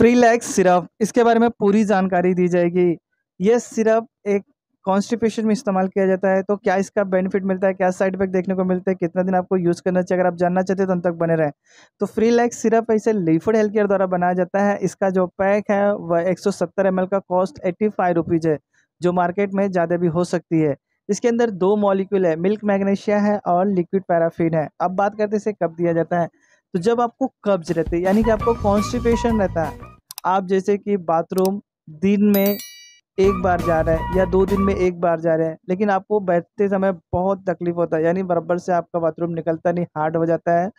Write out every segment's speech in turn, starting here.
free syrup इसके बारे में पूरी जानकारी दी जाएगी ये सिरप एक कॉन्स्टिपेशन में इस्तेमाल किया जाता है तो क्या इसका बेनिफिट मिलता है क्या साइड इफेक्ट देखने को मिलता है कितना दिन आपको यूज़ करना चाहिए अगर आप जानना चाहते हैं तो अंत तक बने रहें तो फ्री सिरप इसे लीफड हेल्थ केयर द्वारा बनाया जाता है इसका जो पैक है वह एक सौ का कॉस्ट एट्टी फाइव है जो मार्केट में ज़्यादा भी हो सकती है इसके अंदर दो मॉलिक्यूल है मिल्क मैग्नेशिया है और लिक्विड पैराफिन है अब बात करते इसे कब दिया जाता है तो जब आपको कब्ज रहते हैं यानी कि आपको कॉन्स्टिपेशन रहता है आप जैसे कि बाथरूम दिन में एक बार जा रहे हैं या दो दिन में एक बार जा रहे हैं लेकिन आपको बैठते समय बहुत तकलीफ होता है यानी बराबर से आपका बाथरूम निकलता नहीं हार्ड हो जाता है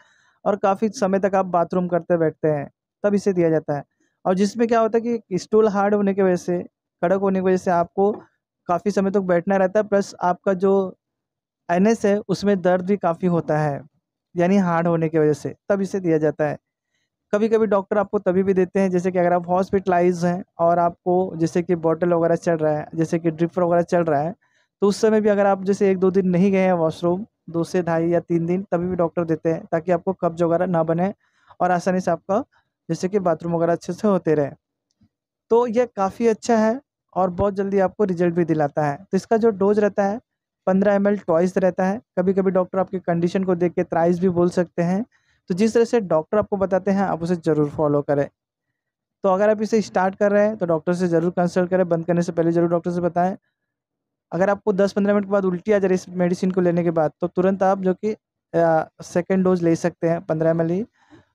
और काफ़ी समय तक आप बाथरूम करते बैठते हैं तब इसे दिया जाता है और जिसमें क्या होता है कि स्टूल हार्ड होने की वजह से कड़क होने की वजह से आपको काफ़ी समय तक तो बैठना रहता है प्लस आपका जो एन है उसमें दर्द भी काफ़ी होता है यानी हार्ड होने की वजह से तब इसे दिया जाता है कभी कभी डॉक्टर आपको तभी भी देते हैं जैसे कि अगर आप हॉस्पिटलाइज हैं और आपको जैसे कि बॉटल वगैरह चल रहा है जैसे कि ड्रिप वगैरह चल रहा है तो उस समय भी अगर आप जैसे एक दो दिन नहीं गए हैं वॉशरूम दो से ढाई या तीन दिन तभी भी डॉक्टर देते हैं ताकि आपको कब्ज वगैरह ना बने और आसानी से आपका जैसे कि बाथरूम वगैरह अच्छे से होते रहे तो यह काफ़ी अच्छा है और बहुत जल्दी आपको रिजल्ट भी दिलाता है तो इसका जो डोज रहता है पंद्रह एम एल रहता है कभी कभी डॉक्टर आपकी कंडीशन को देख के त्राइस भी बोल सकते हैं तो जिस तरह से डॉक्टर आपको बताते हैं आप उसे ज़रूर फॉलो करें तो अगर आप इसे स्टार्ट कर रहे हैं तो डॉक्टर से ज़रूर कंसल्ट करें बंद करने से पहले ज़रूर डॉक्टर से बताएं अगर आपको 10-15 मिनट के बाद उल्टी आ जा रही है इस मेडिसिन को लेने के बाद तो तुरंत आप जो कि सेकेंड डोज ले सकते हैं पंद्रह एम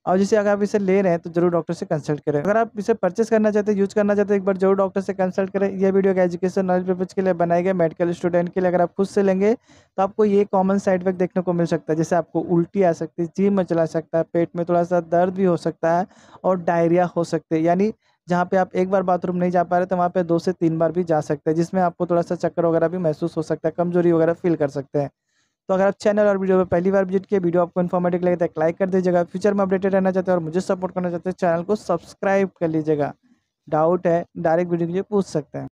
और जैसे अगर आप इसे ले रहे हैं तो जरूर डॉक्टर से कंसल्ट करें अगर आप इसे परचेस करना चाहते हैं यूज करना चाहते हैं एक बार जरूर डॉक्टर से कंसल्ट करें यह वीडियो का एजुकेशन नॉलेज पर्पज के लिए बनाया गया मेडिकल स्टूडेंट के लिए अगर आप खुद से लेंगे तो आपको ये कॉमन साइड इफेक्ट देखने को मिल सकता है जैसे आपको उल्टी आ सकती है में मचला सकता है पेट में थोड़ा सा दर्द भी हो सकता है और डायरिया हो सकते हैं यानी जहाँ पे आप एक बार बाथरूम नहीं जा पा रहे तो वहाँ पे दो से तीन बार भी जा सकते हैं जिसमें आपको थोड़ा सा चक्कर वगैरह भी महसूस हो सकता है कमजोरी वगैरह फील कर सकते हैं तो अगर आप चैनल और वीडियो पर पहली बार विजिट किए वीडियो आपको इन्फॉर्मेटिव लगे तो लाइक कर दीजिएगा फ्यूचर में अपडेटेड रहना चाहते हैं और मुझे सपोर्ट करना चाहते हैं चैनल को सब्सक्राइब कर लीजिएगा डाउट है डायरेक्ट वीडियो मुझे पूछ सकते हैं